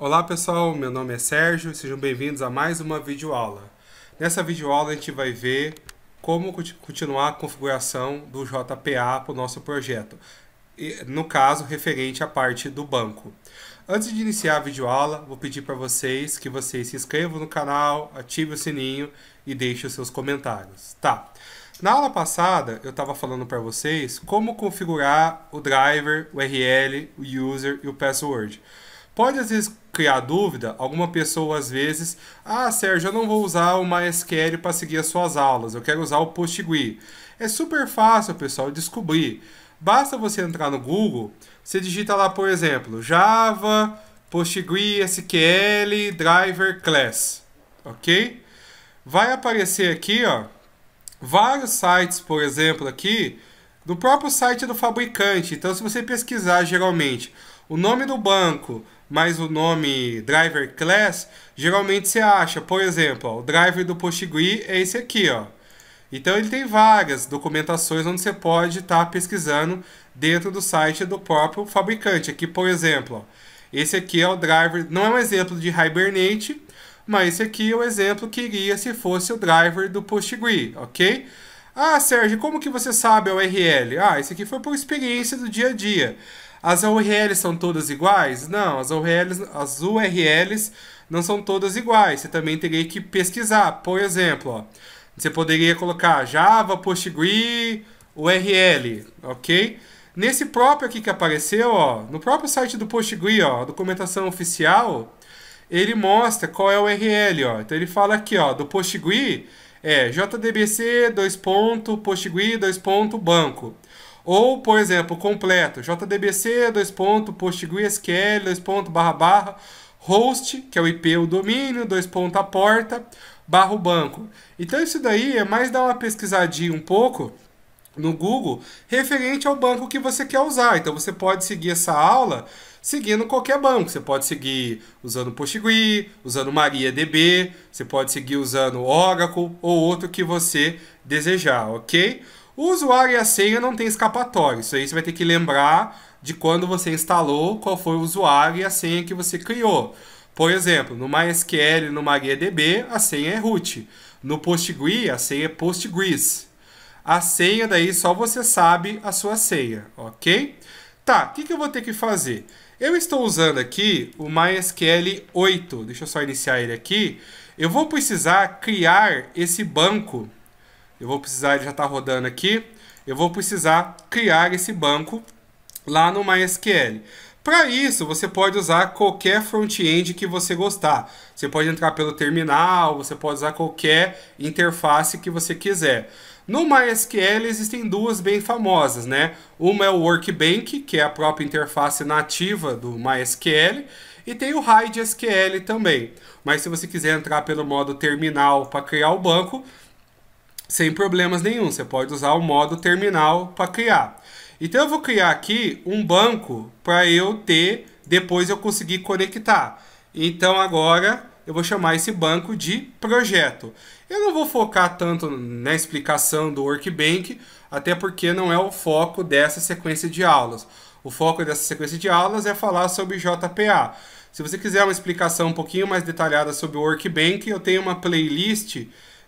Olá pessoal, meu nome é Sérgio, sejam bem-vindos a mais uma videoaula. Nessa videoaula a gente vai ver como continuar a configuração do JPA para o nosso projeto, no caso referente à parte do banco. Antes de iniciar a videoaula, vou pedir para vocês que vocês se inscrevam no canal, ativem o sininho e deixem os seus comentários. Tá. Na aula passada, eu estava falando para vocês como configurar o driver, o URL, o user e o password. Pode às vezes criar dúvida, alguma pessoa às vezes, ah, Sérgio, eu não vou usar o MySQL para seguir as suas aulas, eu quero usar o PostgreSQL. É super fácil, pessoal, descobrir. Basta você entrar no Google, você digita lá, por exemplo, Java, PostgreSQL Driver Class, ok? Vai aparecer aqui, ó, vários sites, por exemplo, aqui, do próprio site do fabricante. Então, se você pesquisar geralmente o nome do banco mais o nome driver class, geralmente você acha, por exemplo, ó, o driver do PostgreSQL é esse aqui, ó. Então ele tem várias documentações onde você pode estar tá pesquisando dentro do site do próprio fabricante. Aqui, por exemplo, ó, esse aqui é o driver, não é um exemplo de Hibernate, mas esse aqui é o exemplo que iria se fosse o driver do Postgre, ok? Ah, Sérgio, como que você sabe a URL? Ah, isso aqui foi por experiência do dia a dia. As URLs são todas iguais? Não, as URLs, as URLs não são todas iguais. Você também teria que pesquisar. Por exemplo, ó, você poderia colocar Java, Postgre, URL, ok? Nesse próprio aqui que apareceu, ó, no próprio site do Postgre, ó, documentação oficial, ele mostra qual é o URL, ó. Então ele fala aqui, ó, do Postgre é JDBC, dois ponto, Postgui, dois ponto, banco. Ou, por exemplo, completo, JDBC, dois ponto, Postgui, SQL, dois ponto, barra, barra, host, que é o IP, o domínio, dois ponto, a porta, barra, o banco. Então, isso daí é mais dar uma pesquisadinha um pouco no Google referente ao banco que você quer usar. Então você pode seguir essa aula seguindo qualquer banco. Você pode seguir usando Postgre, usando MariaDB, você pode seguir usando Oracle ou outro que você desejar, ok? O usuário e a senha não tem escapatório. Isso aí você vai ter que lembrar de quando você instalou, qual foi o usuário e a senha que você criou. Por exemplo, no MySQL, no MariaDB, a senha é root. No Postgre, a senha é Postgres a senha, daí só você sabe a sua senha, ok? Tá, o que, que eu vou ter que fazer? Eu estou usando aqui o MySQL 8, deixa eu só iniciar ele aqui. Eu vou precisar criar esse banco, eu vou precisar, ele já está rodando aqui, eu vou precisar criar esse banco lá no MySQL. Para isso, você pode usar qualquer front-end que você gostar. Você pode entrar pelo terminal, você pode usar qualquer interface que você quiser. No MySQL existem duas bem famosas, né? Uma é o Workbench, que é a própria interface nativa do MySQL, e tem o Hide também. Mas se você quiser entrar pelo modo terminal para criar o banco, sem problemas nenhum, você pode usar o modo terminal para criar. Então eu vou criar aqui um banco para eu ter, depois eu conseguir conectar. Então agora eu vou chamar esse banco de projeto. Eu não vou focar tanto na explicação do Workbank, até porque não é o foco dessa sequência de aulas. O foco dessa sequência de aulas é falar sobre JPA. Se você quiser uma explicação um pouquinho mais detalhada sobre o Workbank, eu tenho uma playlist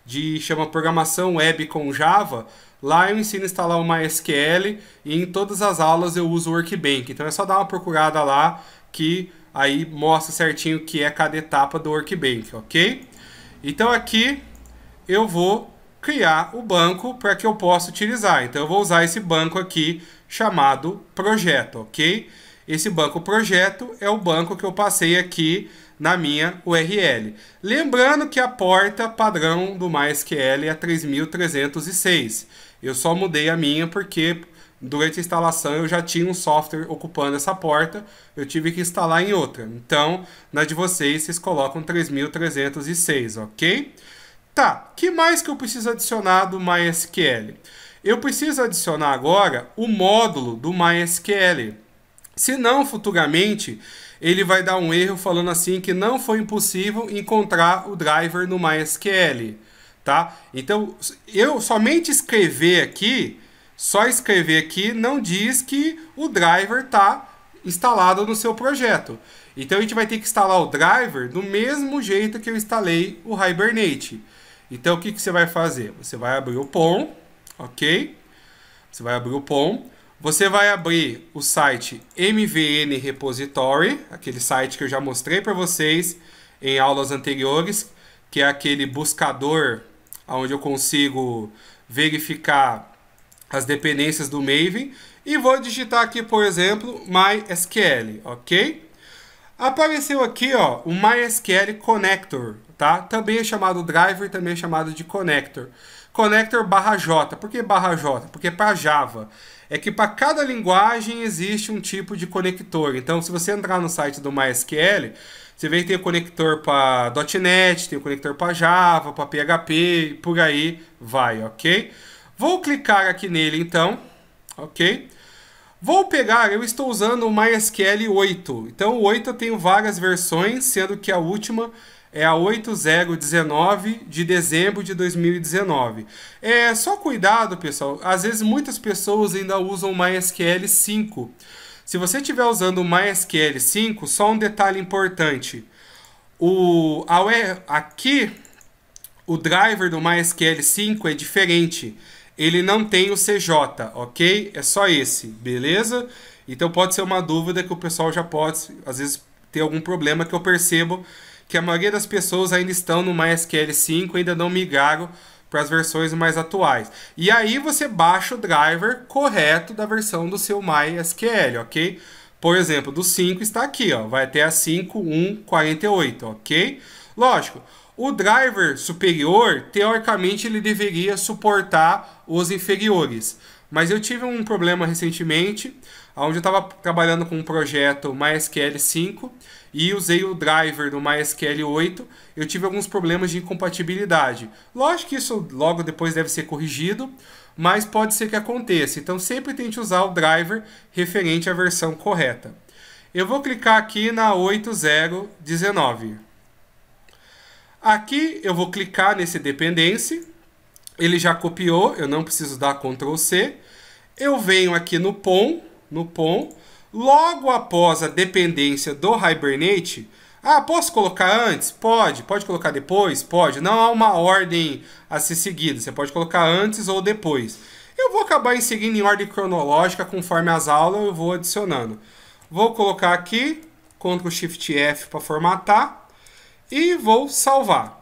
de chama Programação Web com Java. Lá eu ensino a instalar o MySQL e em todas as aulas eu uso o Workbank. Então é só dar uma procurada lá que Aí mostra certinho o que é cada etapa do Workbank, ok? Então aqui eu vou criar o banco para que eu possa utilizar. Então eu vou usar esse banco aqui chamado projeto, ok? Esse banco projeto é o banco que eu passei aqui na minha URL. Lembrando que a porta padrão do MySQL é 3306. Eu só mudei a minha porque durante a instalação eu já tinha um software ocupando essa porta, eu tive que instalar em outra. Então, na de vocês, vocês colocam 3306, ok? Tá, que mais que eu preciso adicionar do MySQL? Eu preciso adicionar agora o módulo do MySQL. Senão, futuramente, ele vai dar um erro falando assim que não foi impossível encontrar o driver no MySQL, tá? Então, eu somente escrever aqui só escrever aqui não diz que o driver está instalado no seu projeto. Então a gente vai ter que instalar o driver do mesmo jeito que eu instalei o Hibernate. Então o que, que você vai fazer? Você vai abrir o POM, ok? Você vai abrir o POM. Você vai abrir o site MVN Repository, aquele site que eu já mostrei para vocês em aulas anteriores, que é aquele buscador onde eu consigo verificar as dependências do Maven e vou digitar aqui, por exemplo, MySQL, ok? Apareceu aqui ó, o MySQL Connector, tá? Também é chamado driver, também é chamado de connector. Connector barra J. Por que barra J? Porque é para Java. É que para cada linguagem existe um tipo de conector. Então, se você entrar no site do MySQL, você vê que tem o conector para .NET, tem o conector para Java, para PHP, por aí vai, ok? Vou clicar aqui nele então, ok? Vou pegar, eu estou usando o MySQL 8. Então o 8 eu tenho várias versões, sendo que a última é a 8019 de dezembro de 2019. É, só cuidado, pessoal. Às vezes muitas pessoas ainda usam o MySQL 5. Se você estiver usando o MySQL 5, só um detalhe importante. O aqui o driver do MySQL 5 é diferente ele não tem o CJ, ok? É só esse, beleza? Então pode ser uma dúvida que o pessoal já pode, às vezes, ter algum problema que eu percebo que a maioria das pessoas ainda estão no MySQL 5, ainda não migraram para as versões mais atuais. E aí você baixa o driver correto da versão do seu MySQL, ok? Por exemplo, do 5 está aqui, ó, vai até a 5.1.48, ok? Lógico, o driver superior, teoricamente, ele deveria suportar os inferiores. Mas eu tive um problema recentemente, onde eu estava trabalhando com um projeto MySQL 5 e usei o driver do MySQL 8, eu tive alguns problemas de incompatibilidade. Lógico que isso logo depois deve ser corrigido, mas pode ser que aconteça. Então sempre tente usar o driver referente à versão correta. Eu vou clicar aqui na 8019. Aqui eu vou clicar nesse dependência, ele já copiou, eu não preciso dar Ctrl C. Eu venho aqui no POM, no POM, logo após a dependência do Hibernate, ah, posso colocar antes? Pode. Pode colocar depois? Pode. Não há uma ordem a ser seguida. Você pode colocar antes ou depois. Eu vou acabar em seguindo em ordem cronológica, conforme as aulas eu vou adicionando. Vou colocar aqui, Ctrl Shift F para formatar e vou salvar.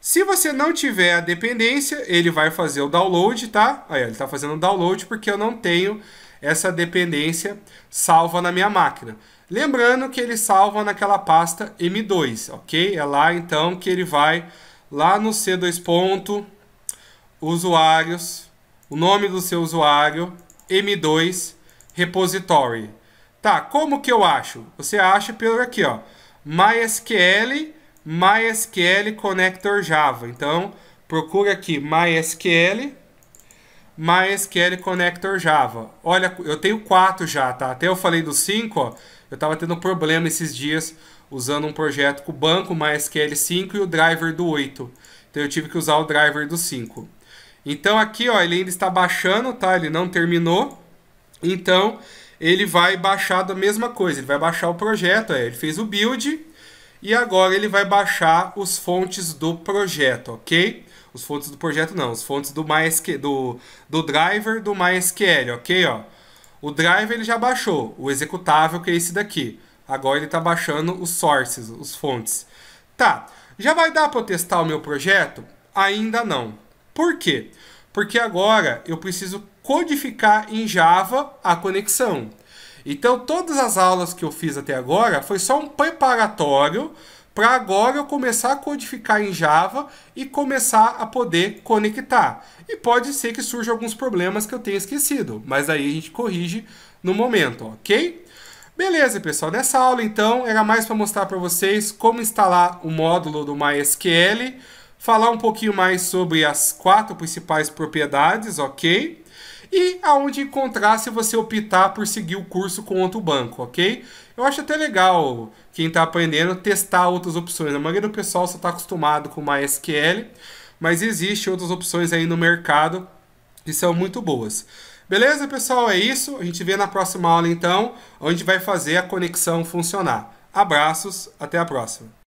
Se você não tiver a dependência, ele vai fazer o download, tá? Aí ele está fazendo o download porque eu não tenho essa dependência salva na minha máquina. Lembrando que ele salva naquela pasta M2, ok? É lá então que ele vai lá no C2 ponto, usuários, o nome do seu usuário, M2 repository. Tá, como que eu acho? Você acha pelo aqui, ó, MySQL MySQL Connector Java. Então, procura aqui MySQL, MySQL Connector Java. Olha, eu tenho quatro já, tá? Até eu falei dos cinco, Eu estava tendo problema esses dias usando um projeto com o banco MySQL 5 e o driver do 8. Então, eu tive que usar o driver do 5. Então, aqui, ó, ele ainda está baixando, tá? Ele não terminou. Então, ele vai baixar da mesma coisa. Ele vai baixar o projeto, ó. É, ele fez o build e agora ele vai baixar os fontes do projeto, ok? Os fontes do projeto não, os fontes do, MySQL, do, do driver do MySQL, ok? Ó. O driver ele já baixou, o executável que é esse daqui. Agora ele está baixando os sources, os fontes. Tá, já vai dar para testar o meu projeto? Ainda não. Por quê? Porque agora eu preciso codificar em Java a conexão. Então, todas as aulas que eu fiz até agora foi só um preparatório para agora eu começar a codificar em Java e começar a poder conectar. E pode ser que surjam alguns problemas que eu tenha esquecido, mas aí a gente corrige no momento, ok? Beleza, pessoal. Nessa aula, então, era mais para mostrar para vocês como instalar o módulo do MySQL, falar um pouquinho mais sobre as quatro principais propriedades, ok? e aonde encontrar se você optar por seguir o curso com outro banco, ok? Eu acho até legal quem está aprendendo testar outras opções. A maioria do pessoal só está acostumado com uma SQL, mas existem outras opções aí no mercado que são muito boas. Beleza, pessoal? É isso. A gente vê na próxima aula, então, onde vai fazer a conexão funcionar. Abraços, até a próxima.